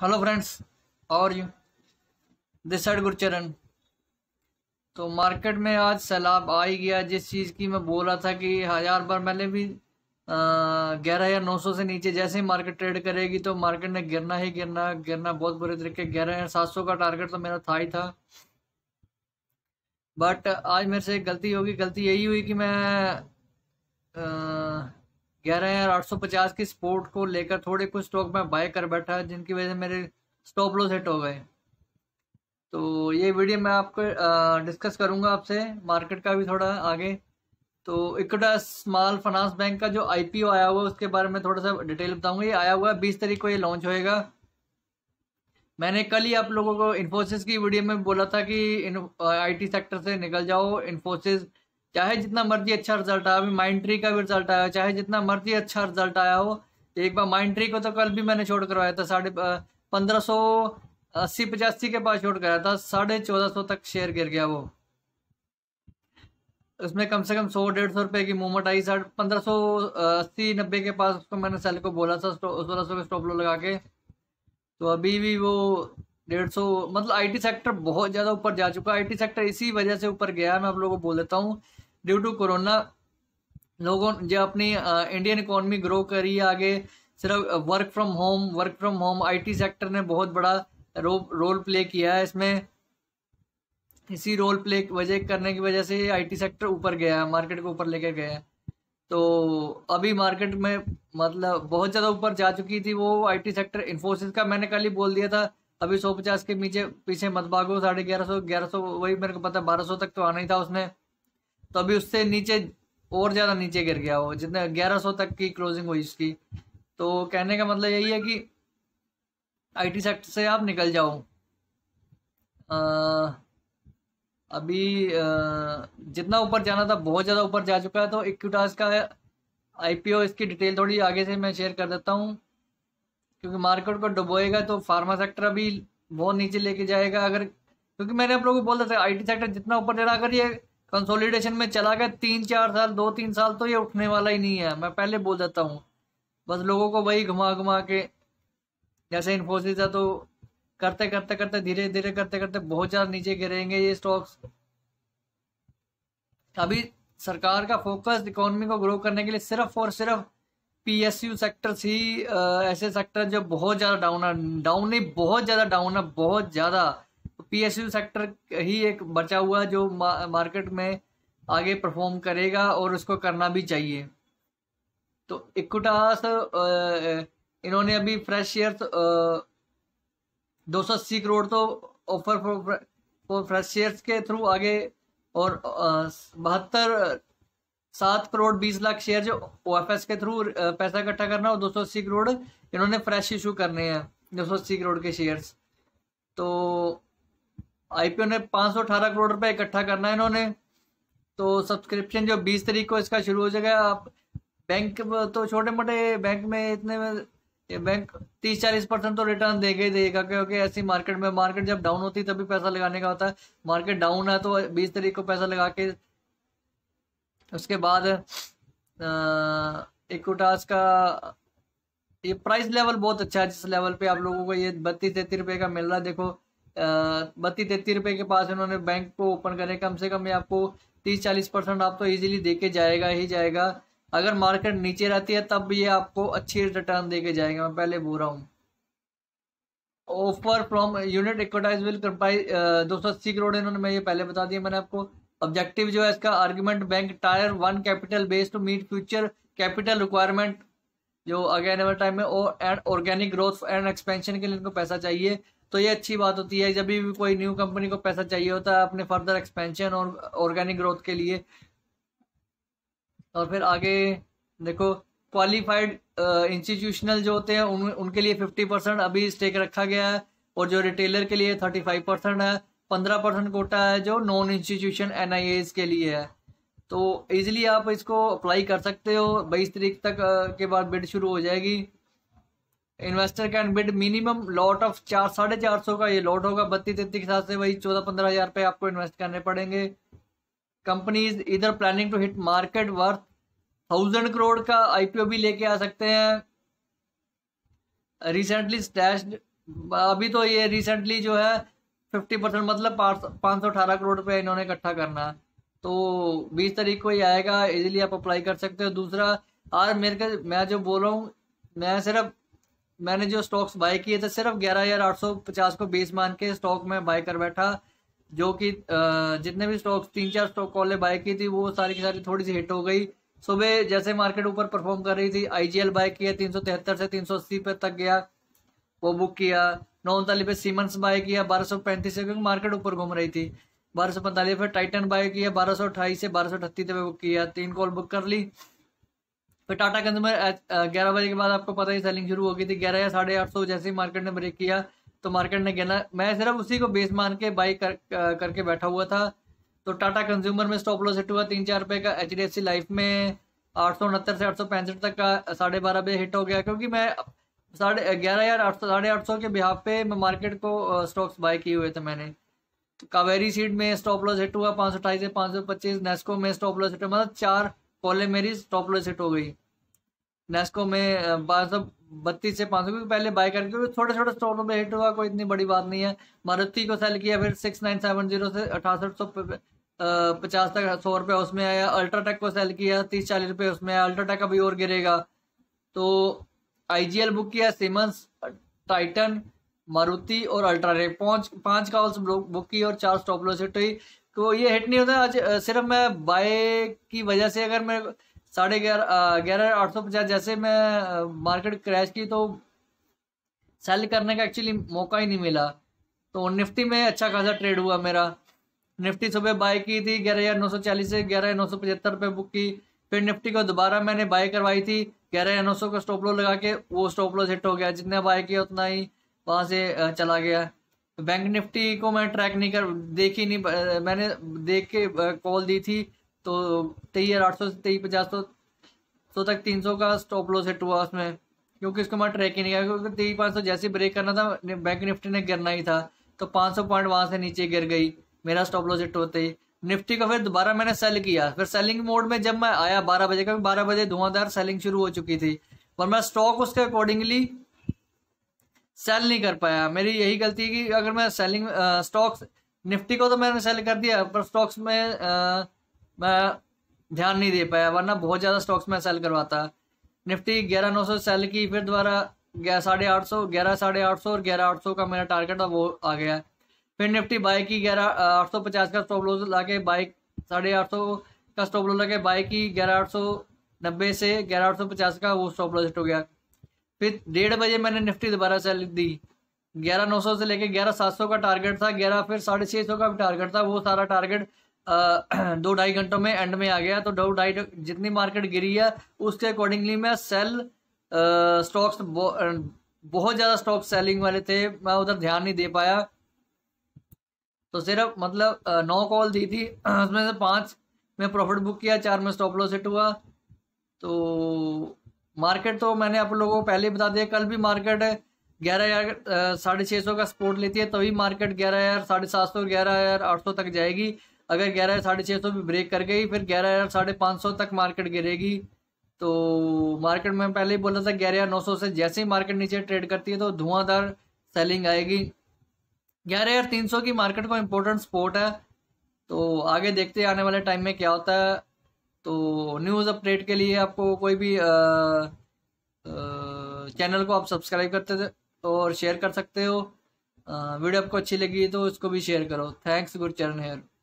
hello friends और यू this side Gurcharan तो मार्केट में आज सैलाब आ ही गया जिस चीज़ की मैं बोल रहा था कि हज़ार बार मैंने भी ग्यारह हज़ार नौ सौ से नीचे जैसे ही मार्केट ट्रेड करेगी तो मार्केट ने गिरना ही गिरना गिरना बहुत बुरे तरीके ग्यारह हज़ार सात सौ का टारगेट तो मेरा था ही था बट आज मेरे से गलती होगी गलती यही हुई कि मैं आ, ग्यारह हज़ार आठ सौ पचास की स्पोर्ट को लेकर थोड़े कुछ स्टॉक में बाय कर बैठा जिनकी वजह से मेरे स्टॉप लॉस हिट हो गए तो ये वीडियो मैं आपको डिस्कस करूंगा आपसे मार्केट का भी थोड़ा आगे तो इकटा स्मॉल फाइनेंस बैंक का जो आईपीओ आया हुआ है उसके बारे में थोड़ा सा डिटेल बताऊंगा ये आया हुआ है बीस तारीख को ये लॉन्च होएगा मैंने कल ही आप लोगों को इन्फोसिस की वीडियो में बोला था कि आईटी सेक्टर से निकल जाओ इन्फोसिस चाहे जितना मर्जी अच्छा रिजल्ट आया अभी माइंड ट्री का भी रिजल्ट आया चाहे जितना मर्जी अच्छा रिजल्ट आया हो एक बार माइंड ट्री को तो कल भी मैंने छोड़ करवाया था साढ़े पंद्रह सौ अस्सी पचासी के पास छोड़ कराया था साढ़े चौदह सौ तक शेयर गिर गया वो उसमें कम से कम सौ डेढ़ सौ रुपये की मूवमेंट आई साढ़े पंद्रह सौ अस्सी नब्बे के पास उसको मैंने सेल को बोला था सोलह सौ के स्टॉप लो लगा के तो अभी भी वो डेढ़ सौ मतलब आईटी सेक्टर बहुत ज़्यादा ऊपर जा चुका है आईटी सेक्टर इसी वजह से ऊपर गया मैं आप लोगों को बोल देता हूँ ड्यू टू कोरोना लोगों जो अपनी इंडियन इकोनॉमी ग्रो करी है आगे सिर्फ work from home work from home IT sector ने बहुत बड़ा रो, रोल प्ले किया है इसमें इसी रोल प्ले वजह करने की वजह से आईटी सेक्टर ऊपर गया है मार्केट को ऊपर लेकर गया है तो अभी मार्केट में मतलब बहुत ज़्यादा ऊपर जा चुकी थी वो आईटी सेक्टर इन्फोसिस का मैंने कल ही बोल दिया था अभी सौ पचास के नीचे पीछे मत भागो साढ़े ग्यारह सौ ग्यारह सौ वही मेरे को पता बारह सौ तक तो आना ही था उसने तो अभी उससे नीचे और ज़्यादा नीचे गिर गया वो जितने ग्यारह सौ तक की क्लोजिंग हुई इसकी तो कहने का मतलब यही है कि आईटी सेक्टर से आप निकल जाओ आ, अभी आ, जितना ऊपर जाना था बहुत ज़्यादा ऊपर जा चुका है तो इक्विटास का आईपीओ इसकी डिटेल थोड़ी आगे से मैं शेयर कर देता हूँ क्योंकि मार्केट को डुबोएगा तो फार्मा सेक्टर अभी बहुत नीचे लेके जाएगा अगर क्योंकि मैंने आप लोगों को बोल था आईटी सेक्टर जितना ऊपर जा रहा अगर ये कंसोलिडेशन में चला गया तीन चार साल दो तीन साल तो ये उठने वाला ही नहीं है मैं पहले बोल देता हूँ बस लोगों को वही घुमा घुमा के जैसे इन्फोसिस है तो करते करते करते धीरे धीरे करते करते बहुत ज़्यादा नीचे गिरेंगे ये स्टॉक्स अभी सरकार का फोकस इकोनॉमी को ग्रो करने के लिए सिर्फ और सिर्फ पीएसयू सेक्टर्स ही ऐसे सेक्टर जो बहुत ज़्यादा डाउन है डाउन नहीं बहुत ज़्यादा डाउन है बहुत ज़्यादा पीएसयू सेक्टर ही एक बचा हुआ जो मार्केट में आगे परफॉर्म करेगा और उसको करना भी चाहिए तो इक्विटास इन्होंने अभी फ्रेश शेयर दो सौ अस्सी करोड़ तो ऑफर फॉर फ्रेश शेयर्स के थ्रू आगे और बहत्तर सात करोड़ बीस लाख शेयर जो ओ के थ्रू पैसा इकट्ठा करना और दो सौ अस्सी करोड़ इन्होंने फ्रेश इशू करने हैं दो सौ अस्सी करोड़ के शेयर्स तो आईपीओ ने सौ अठारह करोड़ रुपए इकट्ठा करना है इन्होंने तो सब्सक्रिप्शन जो बीस तरीक को इसका शुरू हो जाएगा आप बैंक तो छोटे मोटे बैंक में इतने में ये बैंक तीस चालीस परसेंट तो रिटर्न देगा ही देगा क्योंकि ऐसी मार्केट में मार्केट जब डाउन होती है तभी पैसा लगाने का होता है मार्केट डाउन है तो बीस तरीक को पैसा लगा के उसके बाद इक्विटास का ये प्राइस लेवल बहुत अच्छा है जिस लेवल पे आप लोगों को ये बत्तीस तैतीस रुपये का मिल रहा है देखो बत्तीस तेतीस रुपए के पास इन्होंने बैंक को ओपन करें कम से कम ये आपको तीस चालीस परसेंट आप तो इजीली दे के जाएगा ही जाएगा अगर मार्केट नीचे रहती है तब ये आपको अच्छी रिटर्न दे के जाएगा मैं पहले बोल रहा हूँ offer from unit equitize will comprise दो सौ अस्सी करोड़ इन्होंने मैं ये पहले बता दिया मैंने आपको ऑब्जेक्टिव जो है इसका argument bank tier one capital base to meet future capital requirement जो अगेन टाइम में और and organic growth and expansion के लिए इनको पैसा चाहिए तो ये अच्छी बात होती है जब भी कोई न्यू कंपनी को पैसा चाहिए होता है अपने फर्दर एक्सपेंशन और ऑर्गेनिक ग्रोथ के लिए और फिर आगे देखो क्वालिफाइड इंस्टीट्यूशनल जो होते हैं उन उनके लिए फिफ्टी परसेंट अभी स्टेक रखा गया है और जो रिटेलर के लिए थर्टी फाइव परसेंट है पंद्रह परसेंट कोटा है जो नॉन इंस्टीट्यूशन एन के लिए है तो ईजिली आप इसको अप्लाई कर सकते हो बाईस तारीख तक के बाद बिड शुरू हो जाएगी investor can bid minimum lot of चार साढ़े चार सौ का ये लॉट होगा बत्तीस तैतीस के हिसाब से वही चौदह पंद्रह हजार रुपये आपको इन्वेस्ट करने पड़ेंगे कंपनीज इधर planning to hit market worth thousand crore का आईपीओ भी लेके आ सकते हैं रिसेंटली स्टैश अभी तो ये रिसेंटली जो है फिफ्टी परसेंट मतलब पाँच सौ अठारह करोड़ रुपये इन्होंने इकट्ठा करना तो बीस तारीख को ये आएगा इजिली आप अप्लाई कर सकते हो दूसरा आज मेरे का मैं जो बोल रहा हूँ मैं सिर्फ मैंने जो स्टॉक्स बाय किए थे सिर्फ ग्यारह हजार आठ सौ पचास को बेस मान के स्टॉक में बाय कर बैठा जो कि जितने भी स्टॉक्स तीन चार स्टॉक ने बाय की थी वो सारी की सारी थोड़ी सी हिट हो गई सुबह जैसे मार्केट ऊपर परफॉर्म कर रही थी आईजीएल बाय किया तीन सौ तिहत्तर से तीन सौ अस्सी पे तक गया वो बुक किया नौ उनतालीस पे सीमेंस बाय किया बारह सौ पैंतीस से क्योंकि मार्केट ऊपर घूम रही थी बारह सौ पैंतालीस पे टाइटन बाय किया बारह सौ अट्ठाईस से बारह सौ अठत्तीस पे बुक किया तीन कॉल बुक कर ली फिर टाटा कंज्यूमर ग्यारह बजे के बाद आपको पता ही सेलिंग शुरू हो गई थी ग्यारह या साढ़े आठ सौ जैसे ही मार्केट ने ब्रेक किया तो मार्केट ने गहना मैं सिर्फ उसी को बेस मान के बाई कर, करके बैठा हुआ था तो टाटा कंज्यूमर में स्टॉप लॉस हिट हुआ तीन चार रुपये का H D F C life में आठ सौ उनहत्तर से आठ सौ पैंसठ तक का साढ़े बारह बजे हिट हो गया क्योंकि मैं साढ़े ग्यारह या आठ सौ साढ़े आठ सौ के बिहार पे मैं मार्केट को स्टॉक्स बाय किए हुए थे मैंने तो कावेरी सीड में स्टॉप लॉस हिट हुआ पाँच सौ अठाईस से पाँच सौ पच्चीस नेस्को में स्टॉप लॉस हिट हुआ मतलब चार पोलेमेरीज टॉपलोसेट हो गई नेस्को में बारह सौ बत्तीस से पाँच सौ क्योंकि पहले बाय करके छोटे छोटे स्टॉक में हिट हुआ कोई इतनी बड़ी बात नहीं है मारुति को सेल किया फिर सिक्स नाइन सेवन जीरो से अठासठ सौ पचास तक सौ रुपये उसमें आया अल्ट्राटेक को सेल किया तीस चालीस रुपये उसमें आया अल्ट्राटेक अभी और गिरेगा तो आई बुक किया सिमंस टाइटन मारुति और अल्ट्रा पाँच पाँच पांच काउल्स बुक की और चार स्टॉप लॉस हिट हुई तो ये हिट नहीं होता आज सिर्फ मैं बाय की वजह से अगर मैं साढ़े ग्यारह ग्यारह आठ सौ पचास जैसे मैं मार्केट क्रैश की तो सेल करने का एक्चुअली मौका ही नहीं मिला तो निफ्टी में अच्छा खासा ट्रेड हुआ मेरा निफ्टी सुबह बाय की थी ग्यारह हज़ार नौ सौ चालीस से ग्यारह नौ सौ पचहत्तर रुपये बुक की फिर निफ्टी को दोबारा मैंने बाय करवाई थी ग्यारह हज़ार नौ सौ का स्टॉप लॉस लगा के वो स्टॉप लॉस हिट हो गया जितना बाय किया उतना ही वहाँ से चला गया बैंक निफ्टी को मैं ट्रैक नहीं कर देखी नहीं मैंने देख के कॉल दी थी तो तेईस आठ सौ से तेईस पचास सौ सौ तक तीन सौ का स्टॉप लॉस हिट हुआ उसमें क्योंकि उसको मैं ट्रैक ही नहीं किया क्योंकि तेईस पाँच सौ जैसे ब्रेक करना था बैंक निफ्टी ने गिरना ही था तो पाँच सौ पॉइंट वहाँ से नीचे गिर गई मेरा स्टॉप लॉस हिट होते ही निफ्टी को फिर दोबारा मैंने सेल किया फिर सेलिंग मोड में जब मैं आया बारह बजे का बारह बजे धुआंधार सेलिंग शुरू हो चुकी थी और मैं स्टॉक उसके अकॉर्डिंगली सेल नहीं कर पाया मेरी यही गलती है कि अगर मैं सेलिंग स्टॉक्स निफ्टी को तो मैंने सेल कर दिया पर स्टॉक्स में आ, मैं ध्यान नहीं दे पाया वरना बहुत ज़्यादा स्टॉक्स में सेल करवाता निफ्टी ग्यारह नौ सौ सेल की फिर दोबारा ग्यारह साढ़े आठ सौ ग्यारह साढ़े आठ सौ और ग्यारह आठ सौ का मेरा टारगेट था वो आ गया फिर निफ्टी बाई की ग्यारह आठ सौ पचास का स्टॉप लॉस ला के बाइक साढ़े आठ सौ का स्टॉप लॉस लगा बाइक की ग्यारह आठ सौ नब्बे से ग्यारह आठ सौ पचास का वो स्टॉप लॉस हो गया फिर डेढ़ बजे मैंने निफ्टी दोबारा सेल दी ग्यारह नौ सौ से लेके ग्यारह सात सौ का टारगेट था ग्यारह फिर साढ़े छः सौ का भी टारगेट था वो सारा टारगेट दो ढाई घंटों में एंड में आ गया तो दो ढाई जितनी मार्केट गिरी है उसके अकॉर्डिंगली मैं सेल स्टॉक्स बहुत ज़्यादा स्टॉक सेलिंग वाले थे मैं उधर ध्यान नहीं दे पाया तो सिर्फ मतलब नौ कॉल दी थी उसमें से पाँच में प्रॉफिट बुक किया चार में स्टॉप लॉस हिट हुआ तो मार्केट तो मैंने आप लोगों को पहले ही बता दिया कल भी मार्केट ग्यारह हज़ार साढ़े छः सौ का सपोर्ट लेती है तभी मार्केट ग्यारह हज़ार साढ़े सात सौ ग्यारह हज़ार आठ सौ तक जाएगी अगर ग्यारह हज़ार साढ़े छः सौ भी ब्रेक कर गई फिर ग्यारह हज़ार साढ़े पाँच सौ तक मार्केट गिरेगी तो मार्केट में पहले ही बोला था ग्यारह हज़ार नौ सौ से जैसे ही मार्केट नीचे ट्रेड करती है तो धुआंधार सेलिंग आएगी ग्यारह हज़ार तीन सौ की मार्केट को इम्पोर्टेंट सपोर्ट है तो आगे देखते आने वाले टाइम में क्या होता है न्यूज़ अपडेट के लिए आपको कोई भी आ, आ, चैनल को आप सब्सक्राइब करते थे तो और शेयर कर सकते हो वीडियो आपको अच्छी लगी तो उसको भी शेयर करो थैंक्स गुरचरण हेयर